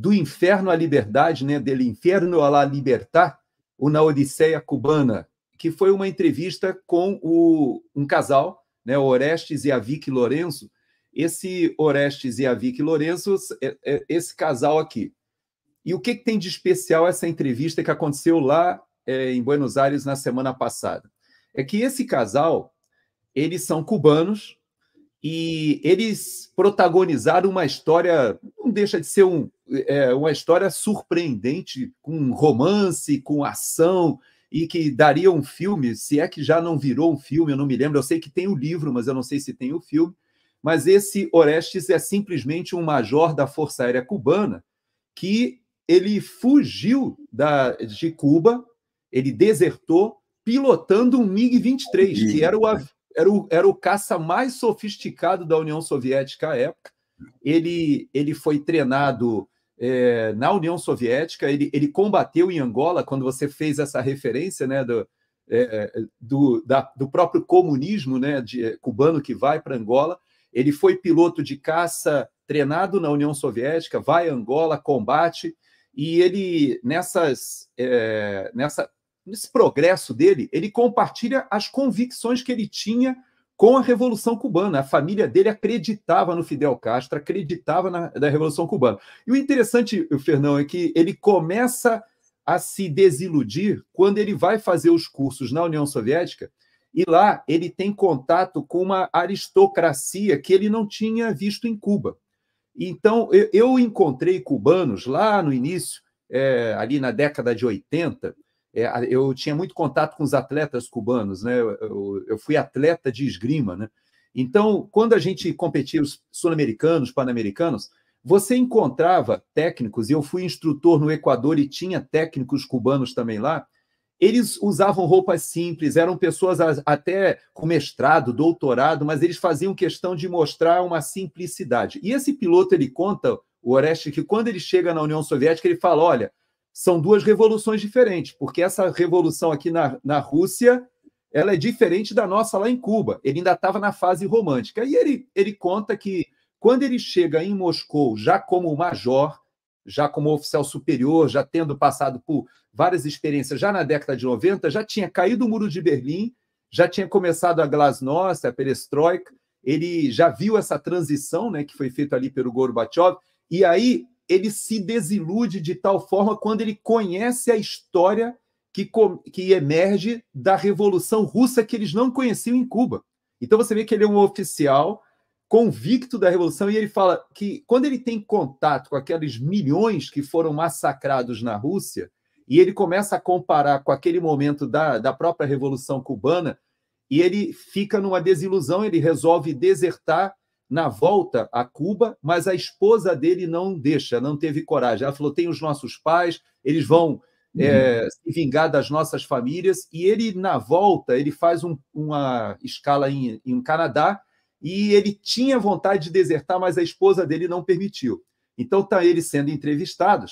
do inferno à liberdade, né, del inferno à libertar, ou na Odisseia Cubana, que foi uma entrevista com o, um casal, né, Orestes e a Vicky Lourenço. Esse Orestes e a Vicky Lourenço, é, é, esse casal aqui. E o que, que, tem de especial essa entrevista que aconteceu lá é, em Buenos Aires na semana passada? É que esse casal, eles são cubanos e eles protagonizaram uma história, não deixa de ser um, é, uma história surpreendente, com romance, com ação, e que daria um filme, se é que já não virou um filme, eu não me lembro, eu sei que tem o livro, mas eu não sei se tem o filme, mas esse Orestes é simplesmente um major da Força Aérea Cubana que ele fugiu da, de Cuba, ele desertou, pilotando um MiG-23, que era o, era, o, era o caça mais sofisticado da União Soviética à época. Ele, ele foi treinado é, na União Soviética, ele, ele combateu em Angola, quando você fez essa referência né, do, é, do, da, do próprio comunismo né, de, cubano que vai para Angola. Ele foi piloto de caça treinado na União Soviética, vai a Angola, combate, e ele, nessas, é, nessa, nesse progresso dele, ele compartilha as convicções que ele tinha com a Revolução Cubana. A família dele acreditava no Fidel Castro, acreditava na, na Revolução Cubana. E o interessante, Fernão, é que ele começa a se desiludir quando ele vai fazer os cursos na União Soviética e lá ele tem contato com uma aristocracia que ele não tinha visto em Cuba. Então, eu, encontrei cubanos lá no início, é, ali na década de 80, é, eu tinha muito contato com os atletas cubanos, né? Eu, eu fui atleta de esgrima, né? Então, quando a gente competia os sul-americanos, pan-americanos, você encontrava técnicos, e eu fui instrutor no Equador e tinha técnicos cubanos também lá. Eles usavam roupas simples, eram pessoas até com mestrado, doutorado, mas eles faziam questão de mostrar uma simplicidade. E esse piloto ele conta, o Oreste, que quando ele chega na União Soviética, ele fala: olha, são duas revoluções diferentes, porque essa revolução aqui na, na Rússia ela é diferente da nossa lá em Cuba. Ele ainda estava na fase romântica. E ele, ele conta que quando ele chega em Moscou, já como major, já como oficial superior, já tendo passado por várias experiências, já na década de 90, já tinha caído o muro de Berlim, já tinha começado a glasnost, a perestroika, ele já viu essa transição né, que foi feita ali pelo Gorbachev, e aí ele se desilude de tal forma quando ele conhece a história que, que emerge da Revolução Russa que eles não conheciam em Cuba. Então você vê que ele é um oficial convicto da Revolução e ele fala que quando ele tem contato com aqueles milhões que foram massacrados na Rússia, e ele começa a comparar com aquele momento da, da própria Revolução Cubana, e ele fica numa desilusão, ele resolve desertar na volta a Cuba, mas a esposa dele não deixa, não teve coragem. Ela falou: tem os nossos pais, eles vão é, se vingar das nossas famílias. E ele, na volta, ele faz um, uma escala em, em Canadá e ele tinha vontade de desertar, mas a esposa dele não permitiu. Então está ele sendo entrevistado.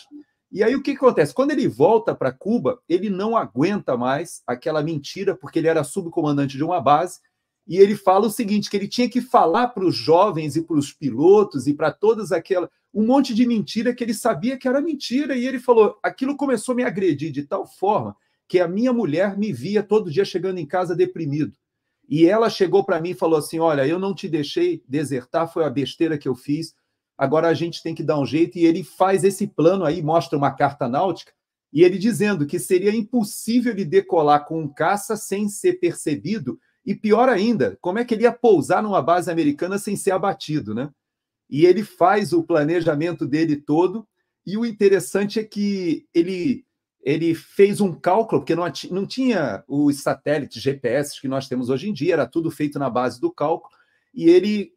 E aí o que acontece? Quando ele volta para Cuba, ele não aguenta mais aquela mentira, porque ele era subcomandante de uma base e ele fala o seguinte: que ele tinha que falar para os jovens e para os pilotos e para todas aquelas. Um monte de mentira que ele sabia que era mentira, e ele falou: aquilo começou a me agredir de tal forma que a minha mulher me via todo dia chegando em casa deprimido. E ela chegou para mim e falou assim: Olha, eu não te deixei desertar, foi a besteira que eu fiz, agora a gente tem que dar um jeito. E ele faz esse plano aí, mostra uma carta náutica, e ele dizendo que seria impossível ele decolar com um caça sem ser percebido, e pior ainda, como é que ele ia pousar numa base americana sem ser abatido, né? E ele faz o planejamento dele todo. E o interessante é que ele ele fez um cálculo, porque não, não tinha os satélites GPS que nós temos hoje em dia, era tudo feito na base do cálculo, e ele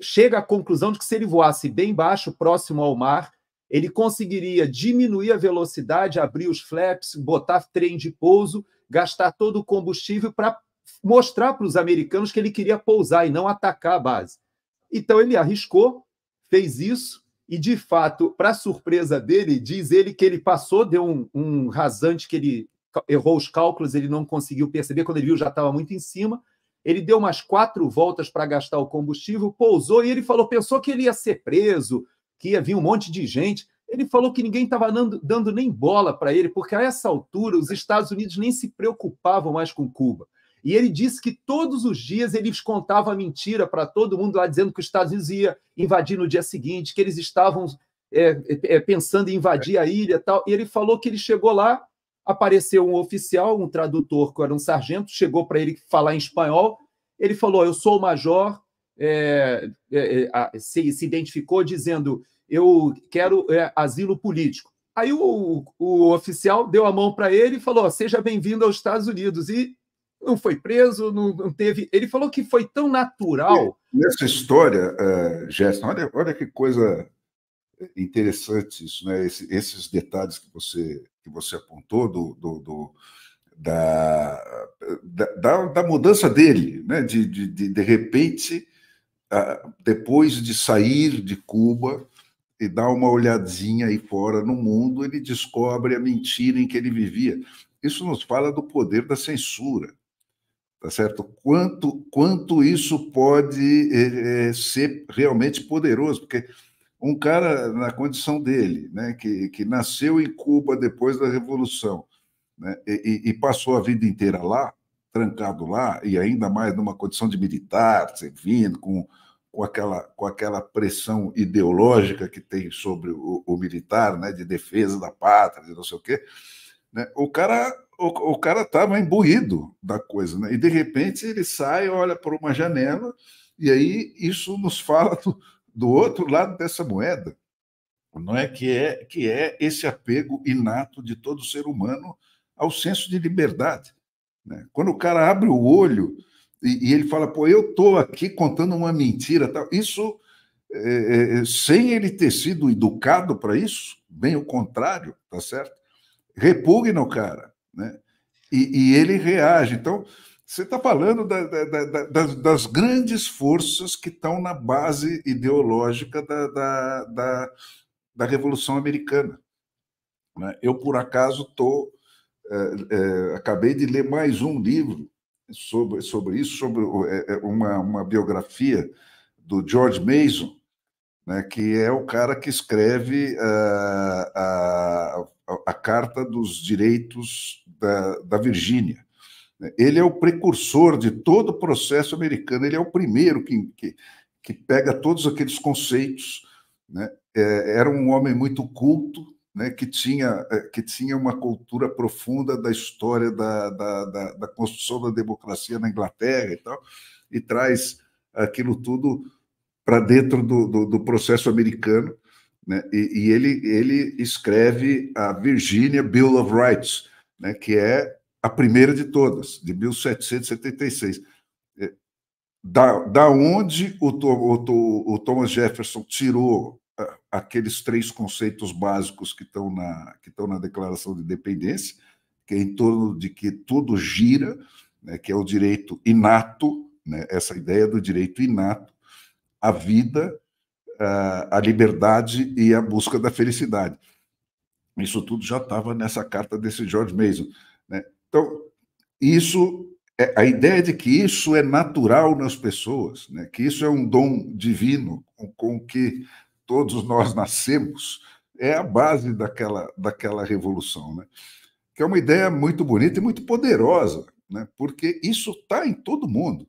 chega à conclusão de que se ele voasse bem baixo, próximo ao mar, ele conseguiria diminuir a velocidade, abrir os flaps, botar trem de pouso, gastar todo o combustível para mostrar para os americanos que ele queria pousar e não atacar a base. Então ele arriscou, fez isso, e de fato, para surpresa dele, diz ele que ele passou, deu um, um rasante que ele errou os cálculos, ele não conseguiu perceber, quando ele viu já estava muito em cima. Ele deu umas quatro voltas para gastar o combustível, pousou e ele falou, pensou que ele ia ser preso, que ia vir um monte de gente. Ele falou que ninguém estava dando nem bola para ele, porque a essa altura os Estados Unidos nem se preocupavam mais com Cuba. E ele disse que todos os dias eles contavam mentira para todo mundo lá, dizendo que os Estados Unidos ia invadir no dia seguinte, que eles estavam é, é, é pensando em invadir a ilha tal. E ele falou que ele chegou lá, apareceu um oficial, um tradutor, que era um sargento, chegou para ele falar em espanhol. Ele falou: Eu sou o major. É, é, é se, se identificou dizendo: Eu quero asilo político. Aí o, o, oficial deu a mão para ele e falou: Seja bem-vindo aos Estados Unidos. E não foi preso, não, não, teve. Ele falou que foi tão natural. Nessa história, uh, Gerson, olha, olha que coisa interessante isso, né? Esse, esses detalhes que você, que você apontou do, do, do da, da, da, mudança dele, né? de, de, de, de repente, uh, depois de sair de Cuba e dar uma olhadinha aí fora no mundo, ele descobre a mentira em que ele vivia. Isso nos fala do poder da censura tá certo? Quanto, quanto isso pode é, ser realmente poderoso, porque um cara na condição dele, né, que, que nasceu em Cuba depois da Revolução, né, e, e passou a vida inteira lá, trancado lá, e ainda mais numa condição de militar, servindo, com, com, aquela, com aquela pressão ideológica que tem sobre o, o militar, né, de defesa da pátria, de não sei o quê, né, o cara o, o cara estava imbuído da coisa, né? E de repente ele sai, olha por uma janela, e aí isso nos fala do, do outro lado dessa moeda, não é que é que é esse apego inato de todo ser humano ao senso de liberdade. Né? Quando o cara abre o olho e, e ele fala, pô, eu estou aqui contando uma mentira, tal. Isso é, é, é sem ele ter sido educado para isso, bem o contrário, tá certo? Repugna o cara. Né? E, e ele reage. Então, você está falando da, da, da, das, das, grandes forças que estão na base ideológica da, da, Revolução Americana. Né? Eu, por acaso, tô, é, é, acabei de ler mais um livro sobre, sobre isso, sobre é, é, uma, uma biografia do George Mason, né, que é o cara que escreve ah, a, a, a Carta dos Direitos da, da Virgínia. Ele é o precursor de todo o processo americano, ele é o primeiro que, que, que pega todos aqueles conceitos. Né? É, era um homem muito culto, né, que, tinha, é, que tinha uma cultura profunda da história da, da, da, da, construção da democracia na Inglaterra e tal, e traz aquilo tudo para dentro do, do, do, processo americano. Né? E, e, ele, ele escreve a Virginia Bill of Rights, né, que é a primeira de todas, de 1776. É, da, da onde o, o, o Thomas Jefferson tirou aqueles três conceitos básicos que estão na, que estão na Declaração de Independência, que é em torno de que tudo gira, né, que é o direito inato, né, essa ideia do direito inato, a vida, à, a liberdade e a busca da felicidade. Isso tudo já estava nessa carta desse George Mason. Né? Então, isso é, a ideia de que isso é natural nas pessoas, né? que isso é um dom divino com, com que todos nós nascemos, é a base daquela, daquela revolução. Né? Que é uma ideia muito bonita e muito poderosa, né? porque isso está em todo mundo.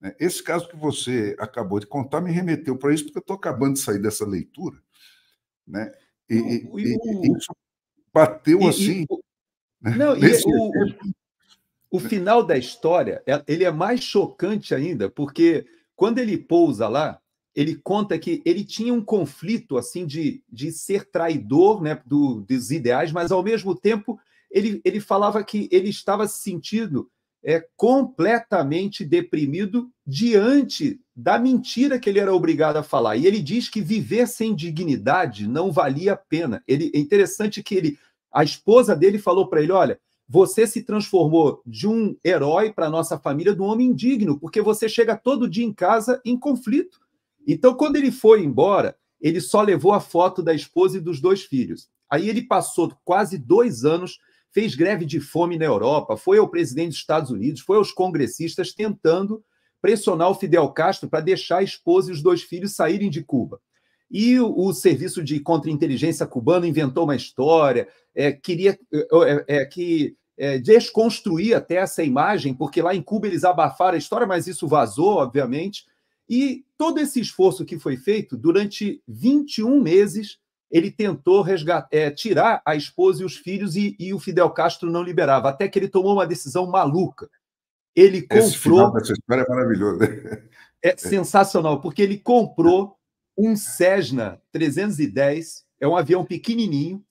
Né? Esse caso que você acabou de contar me remeteu para isso, porque eu estou acabando de sair dessa leitura. Né? E, o, e, isso bateu assim. Né, Não, e é, o, o final da história, é, ele é mais chocante ainda, porque quando ele pousa lá, ele conta que ele tinha um conflito assim de, de ser traidor né, do, dos ideais, mas ao mesmo tempo ele, ele falava que ele estava se sentindo é, completamente deprimido diante da mentira que ele era obrigado a falar. E ele diz que viver sem dignidade não valia a pena. Ele, é interessante que ele, a esposa dele falou para ele: olha, você se transformou de um herói para nossa família, de um homem indigno, porque você chega todo dia em casa em conflito. Então, quando ele foi embora, ele só levou a foto da esposa e dos dois filhos. Aí ele passou quase dois anos fez greve de fome na Europa, foi ao presidente dos Estados Unidos, foi aos congressistas tentando pressionar o Fidel Castro para deixar a esposa e os dois filhos saírem de Cuba. E o, o serviço de contra-inteligência cubano inventou uma história, é, queria é, é, é que é, desconstruir até essa imagem, porque lá em Cuba eles abafaram a história, mas isso vazou, obviamente. E todo esse esforço que foi feito durante 21 meses ele tentou resgatar, é, tirar a esposa e os filhos e, e, o Fidel Castro não liberava, até que ele tomou uma decisão maluca. Ele comprou. Esse final dessa história é maravilhoso. É sensacional, porque ele comprou um Cessna 310, é um avião pequenininho.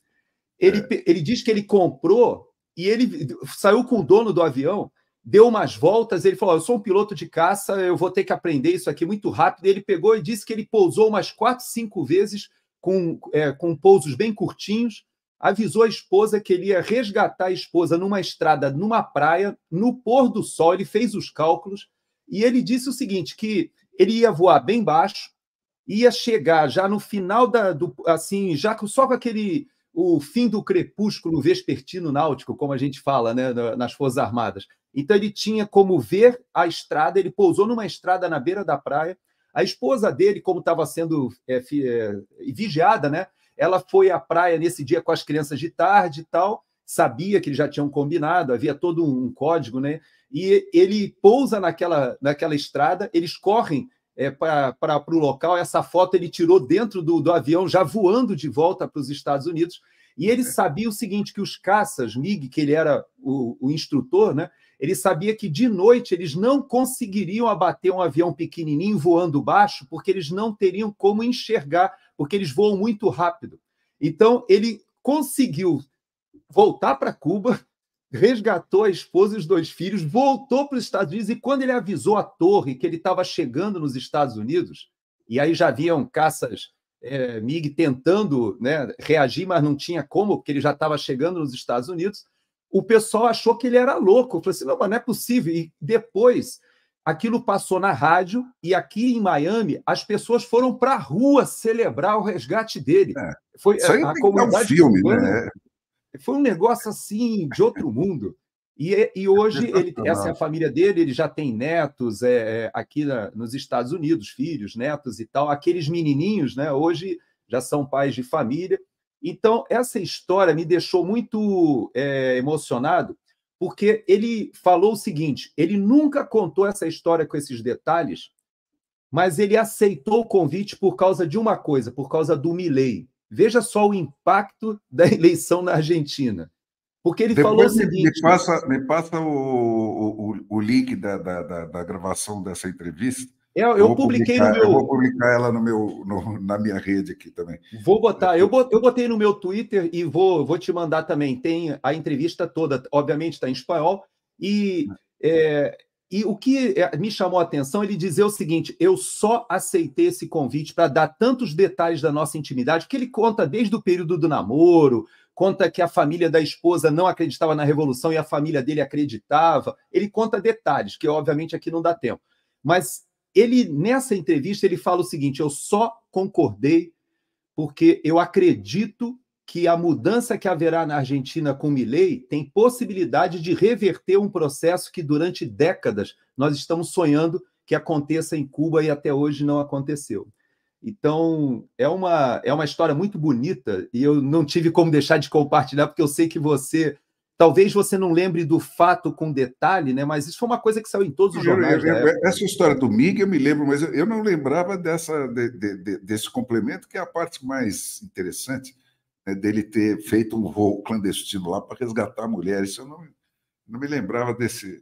Ele, é. ele diz que ele comprou e ele saiu com o dono do avião, deu umas voltas, ele falou: Eu sou um piloto de caça, eu vou ter que aprender isso aqui muito rápido. Ele pegou e disse que ele pousou umas quatro, cinco vezes com, é, com pousos bem curtinhos, avisou a esposa que ele ia resgatar a esposa numa estrada, numa praia, no pôr do sol. Ele fez os cálculos e ele disse o seguinte: que ele ia voar bem baixo, ia chegar já no final da, do, assim, já só com aquele o fim do crepúsculo vespertino náutico, como a gente fala, né, nas forças armadas. Então ele tinha como ver a estrada. Ele pousou numa estrada na beira da praia a esposa dele, como estava sendo é, é, vigiada, né? Ela foi à praia nesse dia com as crianças de tarde e tal, sabia que eles já tinham combinado, havia todo um código, né? E ele pousa naquela, naquela estrada, eles correm é, para o local. Essa foto ele tirou dentro do, do avião, já voando de volta para os Estados Unidos. E ele é. sabia o seguinte: que os caças, MIG, que ele era o, o instrutor, né? Ele sabia que de noite eles não conseguiriam abater um avião pequenininho voando baixo, porque eles não teriam como enxergar, porque eles voam muito rápido. Então, ele conseguiu voltar para Cuba, resgatou a esposa e os dois filhos, voltou para os Estados Unidos e quando ele avisou a torre que ele estava chegando nos Estados Unidos, e aí já haviam caças é, MiG tentando né, reagir, mas não tinha como, porque ele já estava chegando nos Estados Unidos o pessoal achou que ele era louco. Eu falei assim: não, mas não é possível. E depois aquilo passou na rádio e aqui em Miami as pessoas foram para a rua celebrar o resgate dele. É. Foi Isso aí a, comunidade um filme, urbana, né? Foi um negócio assim de outro mundo. E, e é hoje ele, essa é a família dele, ele já tem netos é, é, aqui na, nos Estados Unidos, filhos, netos e tal. Aqueles menininhos, né? Hoje já são pais de família. Então, essa história me deixou muito é, emocionado, porque ele falou o seguinte: ele nunca contou essa história com esses detalhes, mas ele aceitou o convite por causa de uma coisa, por causa do Milei. Veja só o impacto da eleição na Argentina. Porque ele Depois falou o seguinte. Me passa, me passa o, o, o link da, da, da, da gravação dessa entrevista eu, eu publiquei no meu. Eu vou publicar ela no meu, no, na minha rede aqui também. Vou botar. Eu, eu botei no meu Twitter e vou, vou te mandar também. Tem a entrevista toda, obviamente está em espanhol. E, é, e o que é, me chamou a atenção, ele dizia o seguinte: eu só aceitei esse convite para dar tantos detalhes da nossa intimidade, que ele conta desde o período do namoro, conta que a família da esposa não acreditava na revolução e a família dele acreditava. Ele conta detalhes, que obviamente aqui não dá tempo. Mas ele nessa entrevista ele fala o seguinte: eu só concordei porque eu acredito que a mudança que haverá na Argentina com Milei tem possibilidade de reverter um processo que durante décadas nós estamos sonhando que aconteça em Cuba e até hoje não aconteceu. Então, é uma, é uma história muito bonita e eu não tive como deixar de compartilhar, porque eu sei que você Talvez você não lembre do fato com detalhe, né? Mas isso foi uma coisa que saiu em todos os jornais. Eu, eu, eu, essa história do MIG eu me lembro, mas eu não lembrava dessa, de, de, desse complemento, que é a parte mais interessante, né, dele ter feito um voo clandestino lá para resgatar a Isso Eu não, não me lembrava desse,